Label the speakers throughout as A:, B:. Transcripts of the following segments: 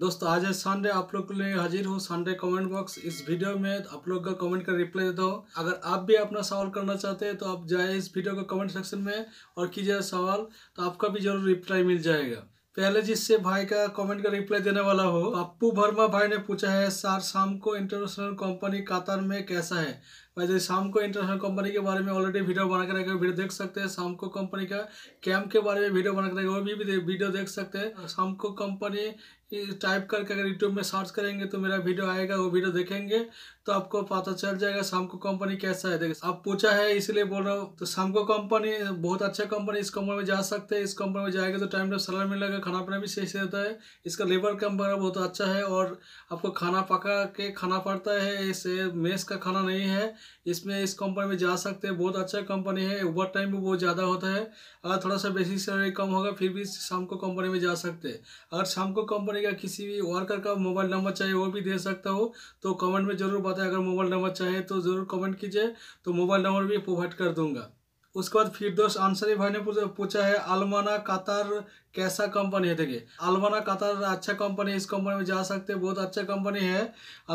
A: दोस्तों आज है संडे आप लोग के लिए हाजिर हूँ संडे कमेंट बॉक्स इस वीडियो में आप लोग का कमेंट का रिप्लाई देता हूँ अगर आप भी अपना सवाल करना चाहते हैं तो आप जाए इस वीडियो का कमेंट सेक्शन में और कीजिए सवाल तो आपका भी जरूर रिप्लाई मिल जाएगा पहले जिससे भाई का कमेंट का रिप्लाई देने वाला हो पप्पू वर्मा भाई ने पूछा है सर शाम को इंटरनेशनल कंपनी कातार में कैसा है वैसे शाम को इंटरनेशनल कंपनी के बारे में ऑलरेडी वीडियो बना कर रखा है वीडियो देख सकते हैं शाम को कंपनी का कैंप के बारे में वीडियो बना कर रखा है वो भी वीडियो देख सकते हैं अच्छा। शाम को कंपनी टाइप करके अगर यूट्यूब में सर्च करेंगे तो मेरा वीडियो आएगा वो वीडियो देखेंगे तो आपको पता चल जाएगा शाम को कंपनी कैसा है देखिए आप पूछा है इसलिए बोल रहा हूँ तो शाम को कंपनी बहुत अच्छा कंपनी इस कंपनी में जा सकते हैं इस कंपनी में जाएगा तो टाइम टाइम सैलरी मिलेगा खाना पीना भी सही से होता है इसका लेबर कम वगैरह बहुत अच्छा है और आपको खाना पका के खाना पड़ता है इस मेस का खाना नहीं है इसमें इस कंपनी में जा सकते हैं बहुत अच्छा कंपनी है ओवर टाइम भी बहुत ज़्यादा होता है अगर थोड़ा सा बेसिक सैलरी कम होगा फिर भी शाम को कंपनी में जा सकते हैं अगर शाम को कंपनी का किसी भी वर्कर का मोबाइल नंबर चाहिए वो भी दे सकता हो तो कमेंट में ज़रूर बताएं अगर मोबाइल नंबर चाहिए तो ज़रूर कमेंट कीजिए तो मोबाइल नंबर भी प्रोवाइड कर दूंगा उसके बाद फिर दोस्त ही भाई ने पूछा है अलमाना कतार कैसा कंपनी है देखिए अलवाना कतार अच्छा कंपनी है इस कंपनी में जा सकते हैं बहुत अच्छा कंपनी है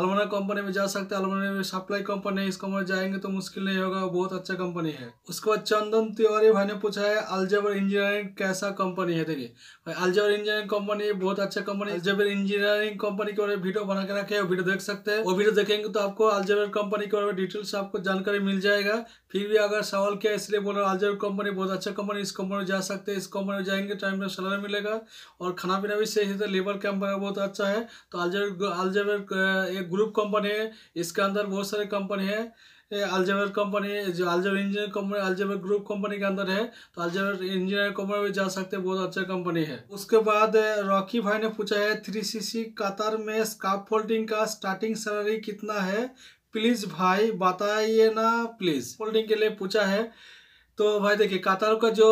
A: अलवाना कंपनी में जा सकते हैं अलवाना में सप्लाई कंपनी है इस कंपनी में जाएंगे तो मुश्किल नहीं होगा बहुत अच्छा कंपनी है उसके बाद चंदन तिवारी भाई ने पूछा है अलजबर इंजीनियरिंग कैसा कंपनी है देखिए भाई इंजीनियरिंग कंपनी बहुत अच्छा कंपनी अलजबर इंजीनियरिंग कंपनी के बारे में वीडियो बना के रखे वीडियो देख सकते हैं वो वीडियो देखेंगे तो आपको अलजबर कंपनी के बारे में डिटेल्स आपको जानकारी मिल जाएगा फिर भी अगर सवाल किया इसलिए बोल रहा हूँ कंपनी बहुत अच्छा कंपनी इस कंपनी में जा सकते हैं इस कंपनी में जाएंगे टाइम टाइम ज़्यादा मिलेगा और खाना पीना भी सही है लेबर कैंप बहुत अच्छा है तो अलजेवर अलजेवर एक ग्रुप कंपनी है इसके अंदर बहुत सारे कंपनी है अलजेवर कंपनी जो Al Jaber engineer company Al Jaber group company के अंदर है तो अलजेवर इंजीनियर कंपनी में जा सकते हैं बहुत अच्छा कंपनी है उसके बाद रॉकी भाई ने पूछा है थ्री सी कतार में स्काफ फोल्डिंग का स्टार्टिंग सैलरी कितना है प्लीज़ भाई बताइए ना प्लीज़ फोल्डिंग के लिए पूछा है तो भाई देखिए कतार का जो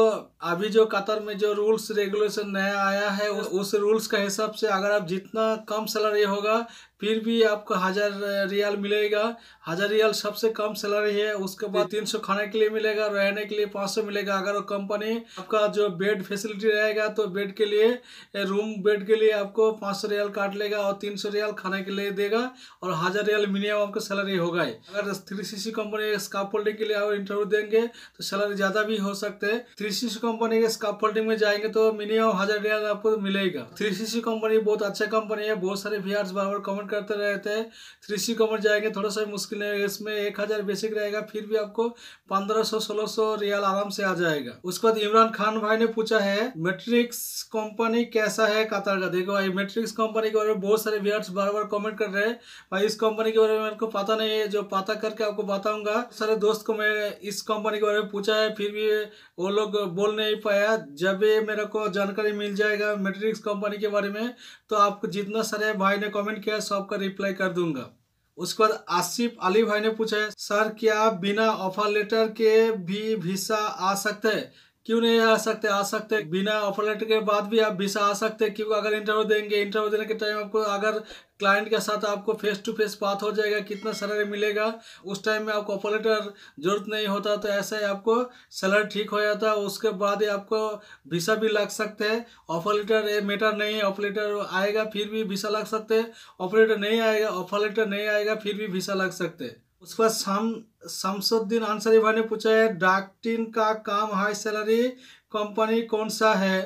A: अभी जो कतर में जो रूल्स रेगुलेशन नया आया है उस, उस रूल्स का हिसाब से अगर आप जितना कम सैलरी होगा फिर भी आपको हज़ार रियाल मिलेगा हज़ार रियाल सबसे कम सैलरी है उसके बाद तीन सौ खाने के लिए मिलेगा रहने के लिए पाँच सौ मिलेगा अगर वो कंपनी आपका जो बेड फैसिलिटी रहेगा तो बेड के लिए रूम बेड के लिए आपको पाँच सौ रियाल काट लेगा और तीन सौ रियाल खाने के लिए देगा और हज़ार रियाल मिनिमम आपका सैलरी होगा अगर थ्री सी कंपनी स्काफ के लिए आप इंटरव्यू देंगे तो सैलरी ज़्यादा भी हो सकते हैं थ्री सी कंपनी के स्काप फोल्डिंग में जाएंगे तो मिनिमम हज़ार रियाल आपको मिलेगा थ्री सी सी कंपनी बहुत अच्छा कंपनी है बहुत सारे व्यूअर्स बार बार कमेंट करते रहते हैं थ्री सी कंपनी जाएंगे थोड़ा सा मुश्किल है इसमें एक हज़ार बेसिक रहेगा फिर भी आपको पंद्रह सौ सोलह रियाल आराम से आ जाएगा उसके बाद इमरान खान भाई ने पूछा है मेट्रिक्स कंपनी कैसा है कतार का देखो भाई मेट्रिक्स कंपनी के बारे में बहुत सारे व्यूअर्स बार बार कमेंट कर रहे हैं भाई इस कंपनी के बारे में आपको पता नहीं है जो पता करके आपको बताऊंगा सारे दोस्त को मैं इस कंपनी के बारे में पूछा है फिर भी वो लोग बोल नहीं पाया जब ये मेरे को जानकारी मिल जाएगा मेट्रिक्स कंपनी के बारे में तो आपको जितना सारे भाई ने कमेंट किया सबका रिप्लाई कर दूंगा उसके बाद आसिफ अली भाई ने पूछा है सर क्या बिना ऑफर लेटर के भी वीसा आ सकते हैं क्यों नहीं आ सकते आ सकते बिना ऑफर लेटर के बाद भी आप वीसा आ सकते क्योंकि अगर इंटरव्यू देंगे इंटरव्यू देने के टाइम आपको अगर क्लाइंट के साथ आपको फेस टू फेस बात हो जाएगा कितना सैलरी मिलेगा उस टाइम में आपको ऑफर लेटर जरूरत नहीं होता तो ऐसा ही आपको सैलरी ठीक हो जाता है उसके बाद ही आपको वीसा भी लग सकते हैं ऑफर लेटर ये मैटर नहीं है ऑफर लेटर आएगा फिर भी वीसा लग सकते हैं ऑफर लेटर नहीं आएगा ऑफर लेटर नहीं आएगा फिर भी वीसा लग सकते हैं उसके बाद शाम शमसुद्दीन अंसारी भाई ने पूछा है डाक का काम हाई सैलरी कंपनी कौन सा है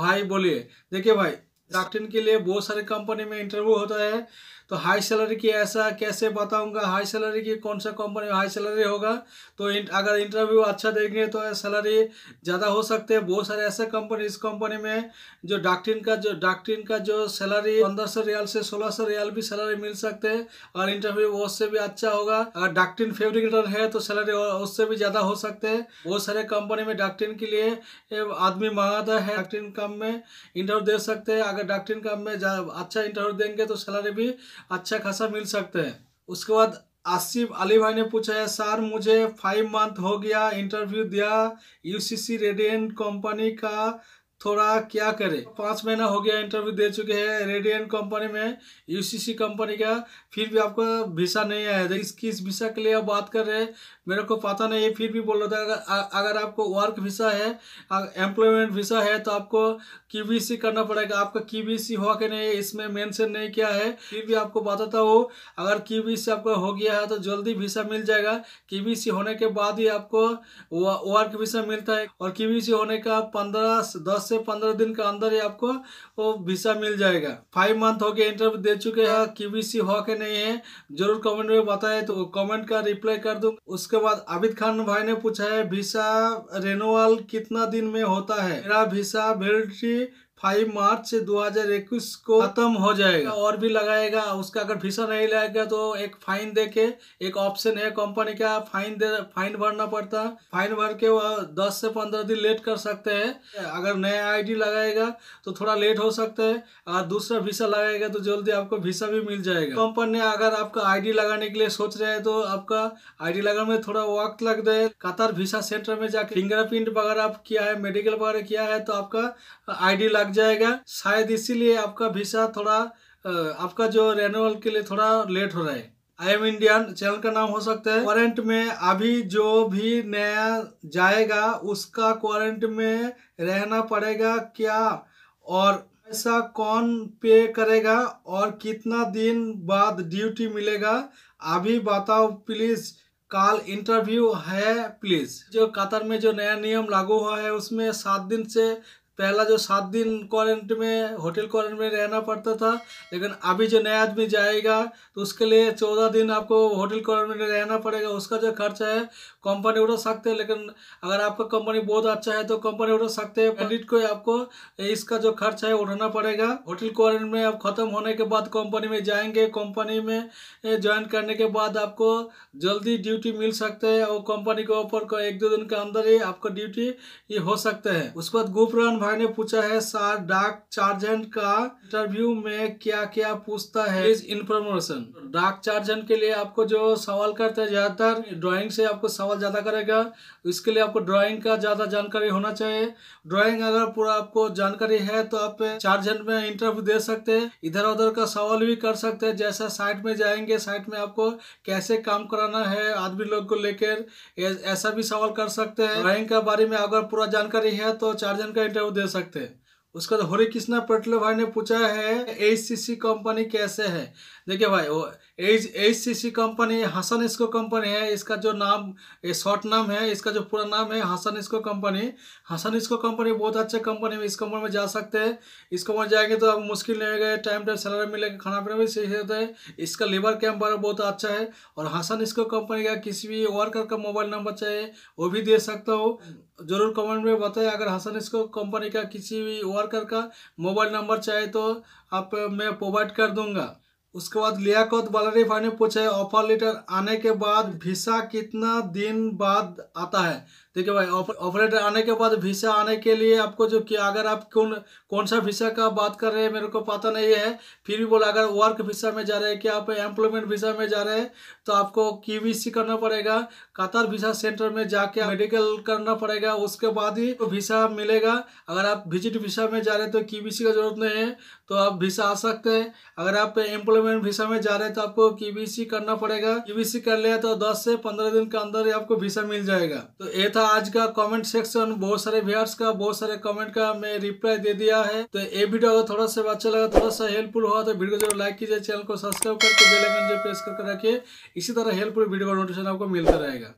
A: भाई बोलिए देखिए भाई डाक के लिए बहुत सारे कंपनी में इंटरव्यू होता है तो हाई सैलरी की ऐसा कैसे बताऊंगा हाई सैलरी की कौन सा कंपनी हाई सैलरी होगा तो इन, अगर इंटरव्यू अच्छा देंगे तो सैलरी ज़्यादा हो सकते हैं बहुत सारे ऐसे कंपनी इस कंपनी में जो डाक्टिन का जो डाक्टिन का जो सैलरी पंद्रह सौ रियाल से सोलह सौ रियाल भी सैलरी मिल सकते हैं और इंटरव्यू उससे भी अच्छा होगा अगर डाक्टिन फेब्रिकेटर है तो सैलरी उससे भी ज़्यादा हो सकते हैं बहुत सारे कंपनी में डाक्टिन के लिए आदमी मंगाता है डाक्टिन काम में इंटरव्यू दे सकते हैं अगर डाक्टिन काम में अच्छा इंटरव्यू देंगे तो सैलरी भी अच्छा खासा मिल सकते हैं उसके बाद आसिफ अली भाई ने पूछा है सर मुझे फाइव मंथ हो गया इंटरव्यू दिया यूसीसी रेडियंट कंपनी का थोड़ा क्या करे पाँच महीना हो गया इंटरव्यू दे चुके हैं रेडियंट कंपनी में यूसीसी कंपनी का फिर भी आपका वीसा नहीं आया था इस किस वीसा के लिए आप बात कर रहे हैं मेरे को पता नहीं है फिर भी बोल रहा था अगर अगर आपको वर्क वीसा है एम्प्लॉयमेंट वीसा है तो आपको की करना पड़ेगा आपका सी हुआ कि नहीं इसमें मैंसन नहीं किया है फिर भी आपको बताता हूँ अगर की आपका हो गया है तो जल्दी वीसा मिल जाएगा की होने के बाद ही आपको वर्क वीसा मिलता है और की होने का पंद्रह दस से पंद्रह दिन के अंदर ही आपको वो वीसा मिल जाएगा फाइव मंथ हो गया इंटरव्यू दे चुके हैं केबीसी हो के नहीं है जरूर कमेंट में बताए तो कमेंट का रिप्लाई कर दू उसके बाद आबिद खान भाई ने पूछा है वीसा रेनोवल कितना दिन में होता है मेरा वीसा वेलिडिटी फाइव मार्च से 2021 को खत्म हो जाएगा और भी लगाएगा उसका अगर फीसा नहीं लगेगा तो एक फाइन दे के एक ऑप्शन है कंपनी का फाइन दे फाइन भरना पड़ता है फाइन भर के वह दस से पंद्रह दिन लेट कर सकते हैं अगर नया आईडी लगाएगा तो थोड़ा लेट हो सकता है और दूसरा फीसा लगाएगा तो जल्दी आपको फीसा भी मिल जाएगा कंपनी अगर आपका आई लगाने के लिए सोच रहे हैं तो आपका आई लगाने में थोड़ा वक्त लग जाए कतार वीसा सेंटर में जाके फिंगरप्रिंट वगैरह आप किया है मेडिकल वगैरह किया है तो आपका आईडी लग लग जाएगा शायद इसीलिए आपका वीसा थोड़ा आपका जो रेनुअल के लिए थोड़ा लेट हो रहा है आई एम इंडियन चैनल का नाम हो सकता है क्वारंट में अभी जो भी नया जाएगा उसका क्वारंट में रहना पड़ेगा क्या और ऐसा कौन पे करेगा और कितना दिन बाद ड्यूटी मिलेगा अभी बताओ प्लीज कल इंटरव्यू है प्लीज जो कतर में जो नया नियम लागू हुआ है उसमें सात दिन से पहला जो सात दिन क्वारंट में होटल क्वारंट में रहना पड़ता था लेकिन अभी जो नया आदमी जाएगा तो उसके लिए चौदह दिन आपको होटल क्वारंट में रहना पड़ेगा उसका जो खर्चा है कंपनी उठा सकते हैं लेकिन अगर आपका कंपनी बहुत अच्छा है तो कंपनी उठा सकते हैं क्रेडिट को आपको इसका जो खर्चा है उठाना पड़ेगा होटल क्वारंट में आप ख़त्म होने के बाद कंपनी में जाएंगे कंपनी में ज्वाइन करने के बाद आपको जल्दी ड्यूटी मिल सकते हैं और कंपनी के ऊपर एक दो दिन के अंदर ही आपका ड्यूटी ये हो सकता है उसके बाद गुपरान भाई ने पूछा है सर डाक चार्जेंट का इंटरव्यू में क्या क्या पूछता है इज इन्फॉर्मेशन डाक चार्जेंट के लिए आपको जो सवाल करते हैं ज़्यादातर ड्राइंग से आपको सवाल ज़्यादा करेगा इसके लिए आपको ड्राइंग का ज़्यादा जानकारी होना चाहिए ड्राइंग अगर पूरा आपको जानकारी है तो आप चार्जेंट में इंटरव्यू दे सकते है इधर उधर का सवाल भी कर सकते है जैसा साइट में जाएंगे साइट में आपको कैसे काम कराना है आदमी लोग को लेकर ऐसा भी सवाल कर सकते है ड्राइंग के बारे में अगर पूरा जानकारी है तो चार्जेंट का इंटरव्यू दे सकते हैं उसके बाद तो हरे कृष्णा पटले भाई ने पूछा है एसीसी कंपनी कैसे है देखिए भाई वो H H C C company Hasan इसको कंपनी है इसका जो नाम शॉर्ट नाम है इसका जो पूरा नाम है हसन इसको कंपनी हसन इसको कंपनी बहुत अच्छे कंपनी में इस कंपनी में जा सकते हैं इस कंपनी जाएंगे तो आप मुश्किल नहीं होगा टाइम टाइम सैलरी मिलेगा खाना पीना भी सही होता है इसका लेबर कैम्प बहुत अच्छा है और हसन इसको कंपनी का किसी भी वर्कर का मोबाइल नंबर चाहिए वो भी दे सकता हो जरूर कमेंट में बताएं अगर हसन इसको कंपनी का किसी भी वर्कर का मोबाइल नंबर चाहिए तो आप मैं प्रोवाइड कर दूंगा उसके बाद लियाकत बलारी भाई ने पूछा है ऑफर लेटर आने के बाद वीसा कितना दिन बाद आता है देखिए भाई ऑपरेटर आने के बाद वीसा आने के लिए आपको जो कि अगर आप कौन कौन सा वीसा का बात कर रहे हैं मेरे को पता नहीं है फिर भी बोला अगर वर्क वीसा में जा रहे हैं कि आप एम्प्लॉयमेंट वीसा में जा रहे हैं तो आपको कीवीसी करना पड़ेगा कतार वीसा सेंटर में जाके मेडिकल करना पड़ेगा उसके बाद ही तो वीसा मिलेगा अगर आप विजिट वीसा में जा रहे हैं तो कीवीसी का जरूरत नहीं है तो आप वीसा आ सकते हैं अगर आप एम्प्लॉयमेंट वीसा में जा रहे हैं तो आपको कीवीसी करना पड़ेगा कीवीसी कर लिया तो दस से पंद्रह दिन के अंदर आपको वीसा मिल जाएगा तो ये था आज का कमेंट सेक्शन बहुत सारे व्यूअर्स का बहुत सारे कमेंट का मैं रिप्लाई दे दिया है तो ये वीडियो अगर थोड़ा सा अच्छा लगा थोड़ा सा हेल्पफुल हुआ तो वीडियो जरूर लाइक कीजिए चैनल को सब्सक्राइब करके बेल आइकन जो प्रेस करके रखिए इसी तरह हेल्पफुल वीडियो का नोटिफिकेशन आपको मिलता रहेगा